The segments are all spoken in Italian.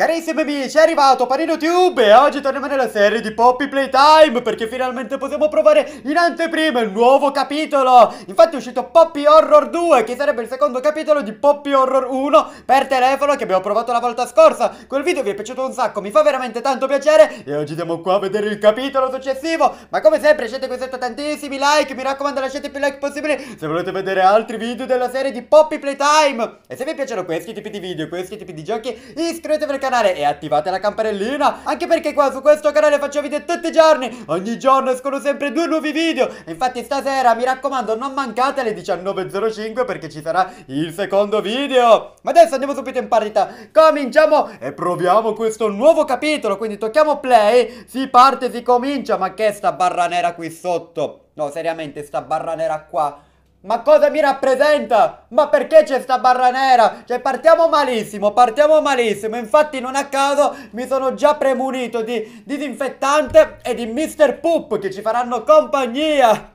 Carissimi amici, è arrivato Panino Tube e oggi torniamo nella serie di Poppy Playtime perché finalmente possiamo provare in anteprima il nuovo capitolo. Infatti è uscito Poppy Horror 2 che sarebbe il secondo capitolo di Poppy Horror 1 per telefono che abbiamo provato la volta scorsa. Quel video vi è piaciuto un sacco, mi fa veramente tanto piacere e oggi siamo qua a vedere il capitolo successivo. Ma come sempre lasciate qui sotto tantissimi like, mi raccomando lasciate più like possibili se volete vedere altri video della serie di Poppy Playtime. E se vi piacciono questi tipi di video, questi tipi di giochi, iscrivetevi al canale canale e attivate la campanellina Anche perché qua su questo canale faccio video tutti i giorni Ogni giorno escono sempre due nuovi video Infatti stasera mi raccomando non mancate alle 19.05 perché ci sarà il secondo video Ma adesso andiamo subito in partita Cominciamo e proviamo questo nuovo capitolo Quindi tocchiamo play Si parte, si comincia Ma che è sta barra nera qui sotto? No, seriamente, sta barra nera qua ma cosa mi rappresenta? Ma perché c'è sta barra nera? Cioè partiamo malissimo, partiamo malissimo Infatti non a caso mi sono già premunito di disinfettante e di Mr. Poop che ci faranno compagnia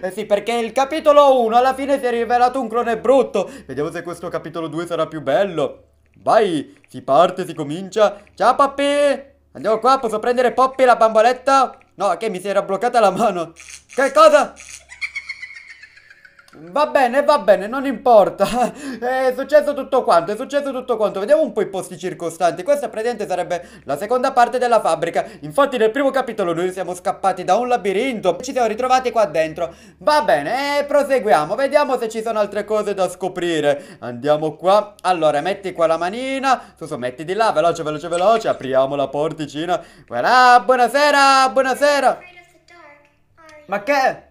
eh Sì perché il capitolo 1 alla fine si è rivelato un clone brutto Vediamo se questo capitolo 2 sarà più bello Vai, si parte, si comincia Ciao Poppy! Andiamo qua, posso prendere Poppy la bamboletta? No, che mi si era bloccata la mano Che cosa? Va bene, va bene, non importa. è successo tutto quanto, è successo tutto quanto. Vediamo un po' i posti circostanti. Questa praticamente sarebbe la seconda parte della fabbrica. Infatti nel primo capitolo noi siamo scappati da un labirinto ci siamo ritrovati qua dentro. Va bene, e eh, proseguiamo. Vediamo se ci sono altre cose da scoprire. Andiamo qua. Allora, metti qua la manina. Suso, metti di là, veloce, veloce, veloce. Apriamo la porticina. Voilà, buonasera, buonasera. Ma che...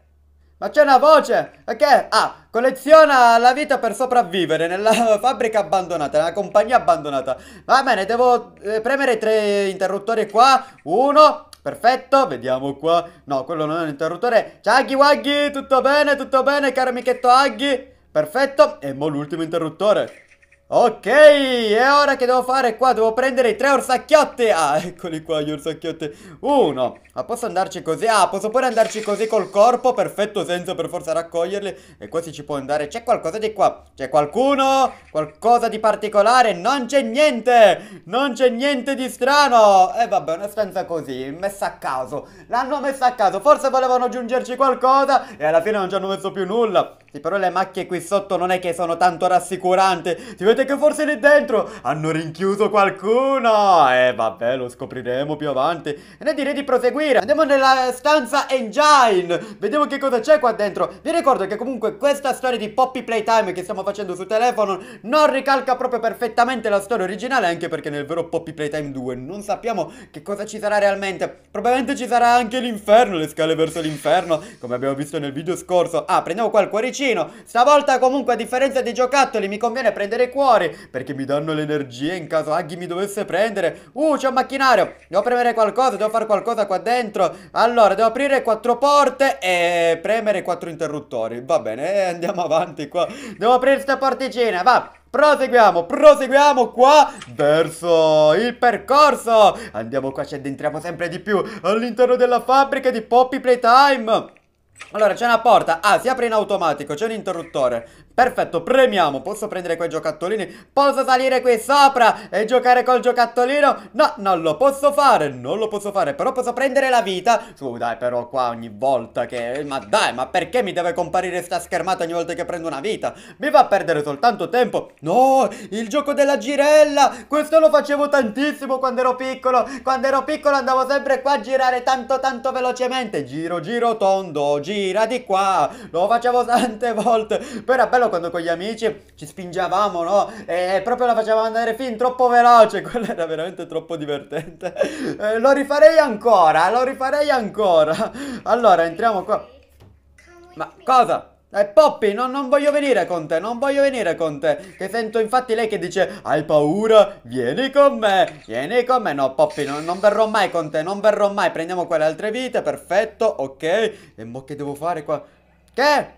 Ma c'è una voce! Che? Ah, colleziona la vita per sopravvivere nella fabbrica abbandonata, nella compagnia abbandonata. Va bene, devo eh, premere tre interruttori qua. Uno, perfetto, vediamo qua. No, quello non è un interruttore. Ciao Aghi Waghi, tutto bene, tutto bene, caro amichetto Aghi. Perfetto, e mo l'ultimo interruttore. Ok, è ora che devo fare qua, devo prendere tre orsacchiotte Ah, eccoli qua gli orsacchiotte Uno, ma ah, posso andarci così? Ah, posso pure andarci così col corpo, perfetto, senza per forza raccoglierli E qua ci può andare, c'è qualcosa di qua C'è qualcuno? Qualcosa di particolare? Non c'è niente, non c'è niente di strano E eh, vabbè, una stanza così, messa a caso L'hanno messa a caso, forse volevano aggiungerci qualcosa E alla fine non ci hanno messo più nulla Sì, però le macchie qui sotto non è che sono tanto rassicurante Si vede Sapete che forse lì dentro hanno rinchiuso qualcuno? E eh, vabbè, lo scopriremo più avanti. E ne direi di proseguire. Andiamo nella stanza Engine. Vediamo che cosa c'è qua dentro. Vi ricordo che comunque questa storia di Poppy Playtime che stiamo facendo su telefono non ricalca proprio perfettamente la storia originale, anche perché nel vero Poppy Playtime 2 non sappiamo che cosa ci sarà realmente. Probabilmente ci sarà anche l'inferno, le scale verso l'inferno, come abbiamo visto nel video scorso. Ah, prendiamo qua il cuoricino. Stavolta comunque a differenza dei giocattoli mi conviene prendere il cuore fuori perché mi danno l'energia in caso Aghi mi dovesse prendere. Uh, c'è un macchinario. Devo premere qualcosa, devo fare qualcosa qua dentro. Allora, devo aprire quattro porte e premere quattro interruttori. Va bene, eh, andiamo avanti qua. Devo aprire questa porticina, va. Proseguiamo, proseguiamo qua verso il percorso. Andiamo qua, ci addentriamo sempre di più all'interno della fabbrica di Poppy Playtime. Allora, c'è una porta. Ah, si apre in automatico, c'è un interruttore. Perfetto, premiamo. Posso prendere quei giocattolini? Posso salire qui sopra e giocare col giocattolino? No, non lo posso fare, non lo posso fare. Però posso prendere la vita. Su, dai, però qua ogni volta che... Ma dai, ma perché mi deve comparire sta schermata ogni volta che prendo una vita? Mi va a perdere soltanto tempo. No, il gioco della girella. Questo lo facevo tantissimo quando ero piccolo. Quando ero piccolo andavo sempre qua a girare tanto tanto velocemente. Giro, giro, tondo, gira di qua. Lo facevo tante volte. Però è bello quando con gli amici ci spingevamo, no? E proprio la facevamo andare fin troppo veloce, quello era veramente troppo divertente. Eh, lo rifarei ancora, lo rifarei ancora. Allora, entriamo qua. Ma cosa? Eh, Poppy, no, non voglio venire con te, non voglio venire con te. Che sento infatti lei che dice, hai paura? Vieni con me, vieni con me. No, Poppy, no, non verrò mai con te, non verrò mai. Prendiamo quelle altre vite, perfetto, ok. E mo che devo fare qua? Che?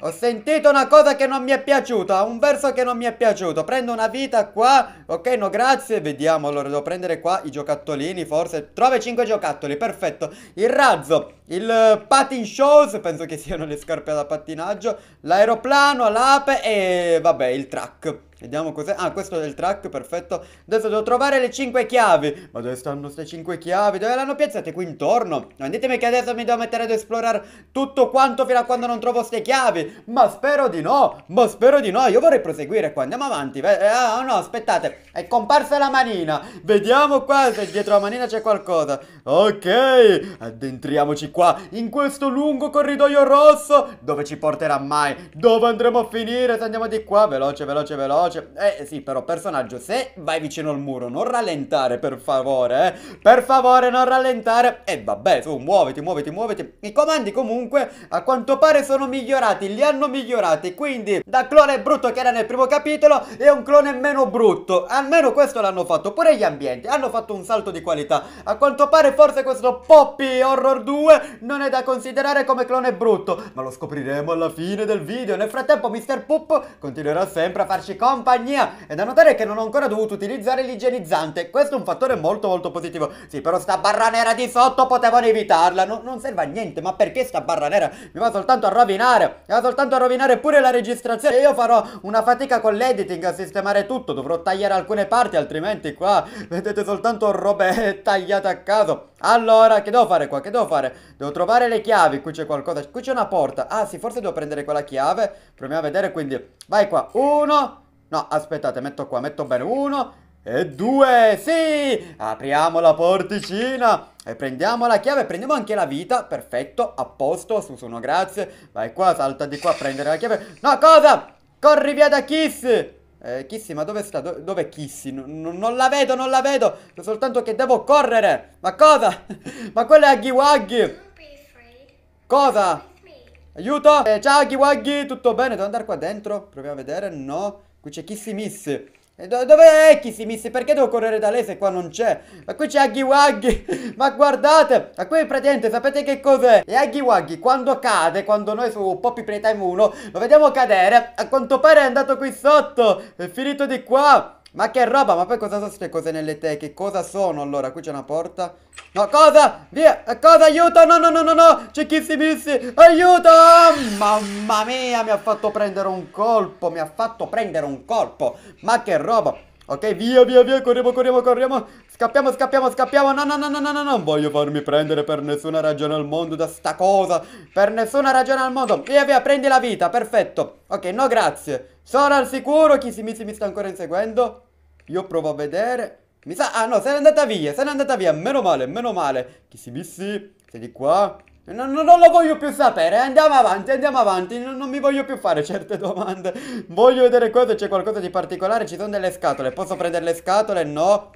Ho sentito una cosa che non mi è piaciuta, un verso che non mi è piaciuto. Prendo una vita qua, ok, no grazie, vediamo, allora devo prendere qua i giocattolini forse. Trova 5 giocattoli, perfetto. Il razzo, il eh, patin shows, penso che siano le scarpe da pattinaggio, l'aeroplano, l'ape e vabbè il track. Vediamo cos'è. Ah, questo è il track, perfetto. Adesso devo trovare le 5 chiavi. Ma dove stanno queste 5 chiavi? Dove l'hanno piazzate? Qui intorno. Non ditemi che adesso mi devo mettere ad esplorare tutto quanto fino a quando non trovo queste chiavi. Ma spero di no. Ma spero di no. Io vorrei proseguire qua. Andiamo avanti. Eh, ah, no, aspettate. È comparsa la manina. Vediamo qua se dietro la manina c'è qualcosa. Ok. Addentriamoci qua in questo lungo corridoio rosso. Dove ci porterà mai? Dove andremo a finire se andiamo di qua? Veloce, veloce, veloce veloce. Eh sì, però personaggio, se vai vicino al muro, non rallentare per favore, eh. Per favore non rallentare. E eh, vabbè, su, muoviti, muoviti, muoviti. I comandi comunque a quanto pare sono migliorati, li hanno migliorati. Quindi da clone brutto che era nel primo capitolo è un clone meno brutto. Almeno questo l'hanno fatto. Pure gli ambienti hanno fatto un salto di qualità. A quanto pare forse questo Poppy Horror 2 non è da considerare come clone brutto. Ma lo scopriremo alla fine del video. Nel frattempo Mr. Poop continuerà sempre a farci compagnia compagnia. È da notare che non ho ancora dovuto utilizzare l'igienizzante, questo è un fattore molto molto positivo. Sì, però sta barra nera di sotto potevano evitarla, no, non serve a niente, ma perché sta barra nera? Mi va soltanto a rovinare, mi va soltanto a rovinare pure la registrazione. Io farò una fatica con l'editing a sistemare tutto, dovrò tagliare alcune parti, altrimenti qua vedete soltanto robe tagliate a caso. Allora, che devo fare qua? Che devo fare? Devo trovare le chiavi, qui c'è qualcosa, qui c'è una porta. Ah sì, forse devo prendere quella chiave, proviamo a vedere, quindi vai qua, uno... No, aspettate, metto qua, metto bene uno e due, sì! Apriamo la porticina e prendiamo la chiave, prendiamo anche la vita, perfetto, a posto, su, sono grazie. Vai qua, salta di qua a prendere la chiave. No, cosa? Corri via da Kiss! Eh, Kissy, ma dove sta? Do dove è Kissy? non la vedo, non la vedo! So soltanto che devo correre! Ma cosa? ma quello è Aghi Waghi! Cosa? Aiuto! Eh, ciao Aghi Waghi, tutto bene? Devo andare qua dentro? Proviamo a vedere, no... Qui c'è Kissimis. E do dov'è Kissimis? Perché devo correre da lei se qua non c'è? Ma qui c'è Aggy Waggy. Ma guardate, ma qui è praticamente sapete che cos'è? E Aggy Waggy, quando cade, quando noi su Poppy Playtime 1 lo vediamo cadere, a quanto pare è andato qui sotto. È finito di qua. Ma che roba, ma poi cosa sono queste cose nelle teche? Cosa sono allora? Qui c'è una porta. No, cosa? Via, cosa? Aiuto, no, no, no, no, no, c'è missi, aiuto! Mamma mia, mi ha fatto prendere un colpo, mi ha fatto prendere un colpo. Ma che roba. Ok, via, via, via, corriamo, corriamo, corriamo. Scappiamo, scappiamo, scappiamo. No, no, no, no, no, no, non voglio farmi prendere per nessuna ragione al mondo da sta cosa. Per nessuna ragione al mondo. Via, via, prendi la vita, perfetto. Ok, no, grazie. Sono al sicuro, chi si mi sta ancora inseguendo? Io provo a vedere. Mi sa... Ah no, se n'è andata via, se n'è andata via. Meno male, meno male. Kissibissi, sei di qua. No, no, non lo voglio più sapere, andiamo avanti, andiamo avanti, non, non mi voglio più fare certe domande. Voglio vedere qua se c'è qualcosa di particolare, ci sono delle scatole, posso prendere le scatole? No.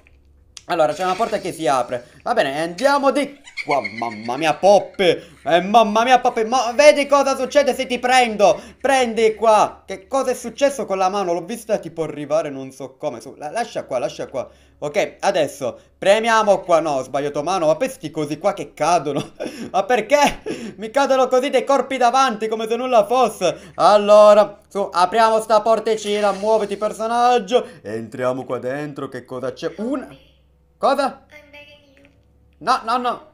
Allora, c'è una porta che si apre. Va bene, andiamo di qua. Mamma mia, Poppe. Eh, mamma mia, Poppe. Ma vedi cosa succede se ti prendo. Prendi qua. Che cosa è successo con la mano? L'ho vista tipo arrivare, non so come. Su, la, lascia qua, lascia qua. Ok, adesso premiamo qua. No, ho sbagliato mano. Ma questi così qua che cadono. ma perché? Mi cadono così dei corpi davanti come se nulla fosse. Allora, su, apriamo sta porticina. Muoviti, personaggio. Entriamo qua dentro. Che cosa c'è? Una... Cosa? No, no, no.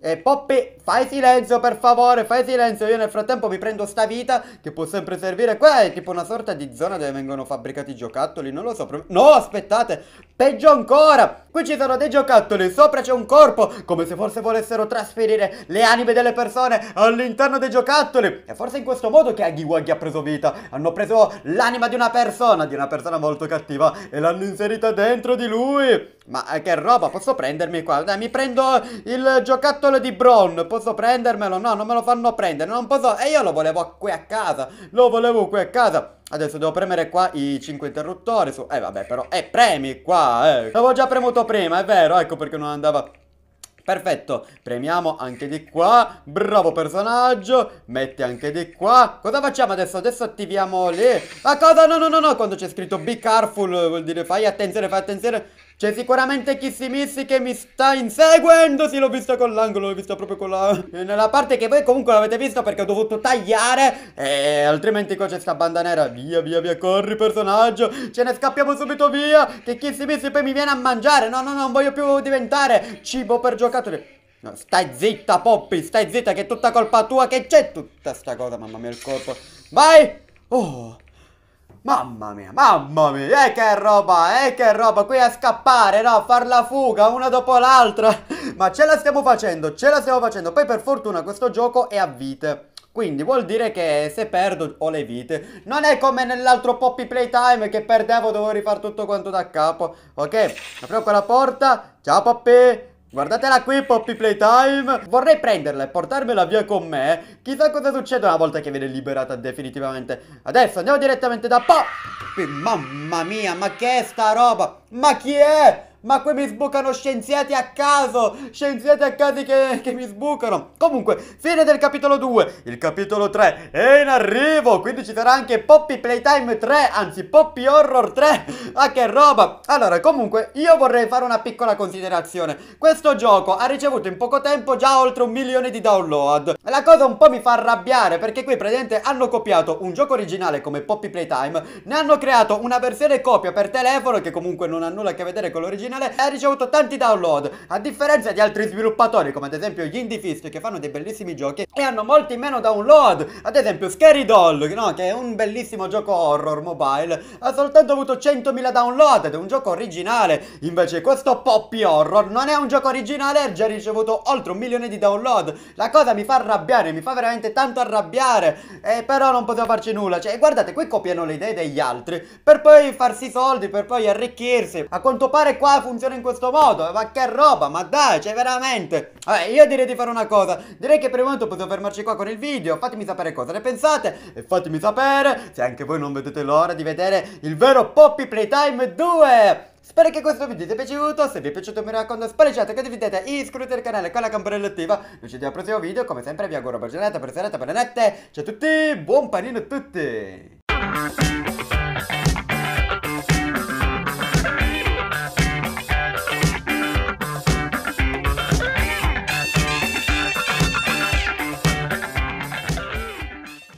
E eh, Poppy, fai silenzio per favore, fai silenzio. Io nel frattempo mi prendo sta vita che può sempre servire. Qua è tipo una sorta di zona dove vengono fabbricati i giocattoli, non lo so. No, aspettate, Peggio ancora, qui ci sono dei giocattoli, sopra c'è un corpo, come se forse volessero trasferire le anime delle persone all'interno dei giocattoli. E forse in questo modo che Agiwagi ha preso vita. Hanno preso l'anima di una persona, di una persona molto cattiva, e l'hanno inserita dentro di lui. Ma eh, che roba, posso prendermi qua? Dai, mi prendo il giocattolo di Brown, posso prendermelo? No, non me lo fanno prendere, non posso... E io lo volevo qui a casa, lo volevo qui a casa. Adesso devo premere qua i 5 interruttori su... Eh vabbè però... Eh premi qua, eh! L'avevo già premuto prima, è vero, ecco perché non andava... Perfetto, premiamo anche di qua, bravo personaggio, metti anche di qua. Cosa facciamo adesso? Adesso attiviamo lì. Ma cosa? No, no, no, no, quando c'è scritto be careful vuol dire fai attenzione, fai attenzione. C'è cioè, sicuramente Kissy Missy che mi sta inseguendo. Sì, l'ho visto con l'angolo, l'ho visto proprio con la... Nella parte che voi comunque l'avete visto perché ho dovuto tagliare. E altrimenti qua c'è sta banda nera. Via, via, via, corri personaggio. Ce ne scappiamo subito via. Che Kissy Missy poi mi viene a mangiare. No, no, no, non voglio più diventare cibo per giocatori. No, stai zitta, Poppy, stai zitta che è tutta colpa tua che c'è tutta sta cosa, mamma mia, il corpo. Vai! Oh! Mamma mia, mamma mia, eh che roba, eh che roba, qui a scappare, no, a far la fuga una dopo l'altra, ma ce la stiamo facendo, ce la stiamo facendo, poi per fortuna questo gioco è a vite, quindi vuol dire che se perdo ho le vite, non è come nell'altro Poppy Playtime che perdevo dovevo rifare tutto quanto da capo, ok, apriamo quella porta, ciao Poppy, Guardatela qui, Poppy Playtime! Vorrei prenderla e portarmela via con me. Chissà cosa succede una volta che viene liberata definitivamente. Adesso andiamo direttamente da Poppy! Mamma mia, ma che è sta roba? Ma chi è? Ma qui mi sbucano scienziati a caso, scienziati a caso che, che mi sbucano. Comunque, fine del capitolo 2, il capitolo 3 è in arrivo, quindi ci sarà anche Poppy Playtime 3, anzi Poppy Horror 3. Ah che roba! Allora, comunque, io vorrei fare una piccola considerazione. Questo gioco ha ricevuto in poco tempo già oltre un milione di download. La cosa un po' mi fa arrabbiare perché qui praticamente hanno copiato un gioco originale come Poppy Playtime, ne hanno creato una versione copia per telefono che comunque non ha nulla a che vedere con l'originale originale ha ricevuto tanti download, a differenza di altri sviluppatori come ad esempio gli Indie Fist che fanno dei bellissimi giochi e hanno molti meno download, ad esempio Scary Doll, no? che è un bellissimo gioco horror mobile, ha soltanto avuto 100.000 download ed è un gioco originale, invece questo Poppy Horror non è un gioco originale e ha già ricevuto oltre un milione di download, la cosa mi fa arrabbiare, mi fa veramente tanto arrabbiare, eh, però non potevo farci nulla, cioè guardate qui copiano le idee degli altri per poi farsi soldi, per poi arricchirsi, a quanto pare qua funziona in questo modo, ma che roba, ma dai, cioè veramente. Vabbè, io direi di fare una cosa, direi che per il momento possiamo fermarci qua con il video, fatemi sapere cosa ne pensate e fatemi sapere se anche voi non vedete l'ora di vedere il vero Poppy Playtime 2. Spero che questo video vi sia piaciuto, se vi è piaciuto mi raccomando spalleggiate, condividete, iscrivetevi al canale con la campanella attiva. Noi ci vediamo al prossimo video, come sempre vi auguro buona giornata, buona serata, buona notte. Ciao a tutti, buon panino a tutti!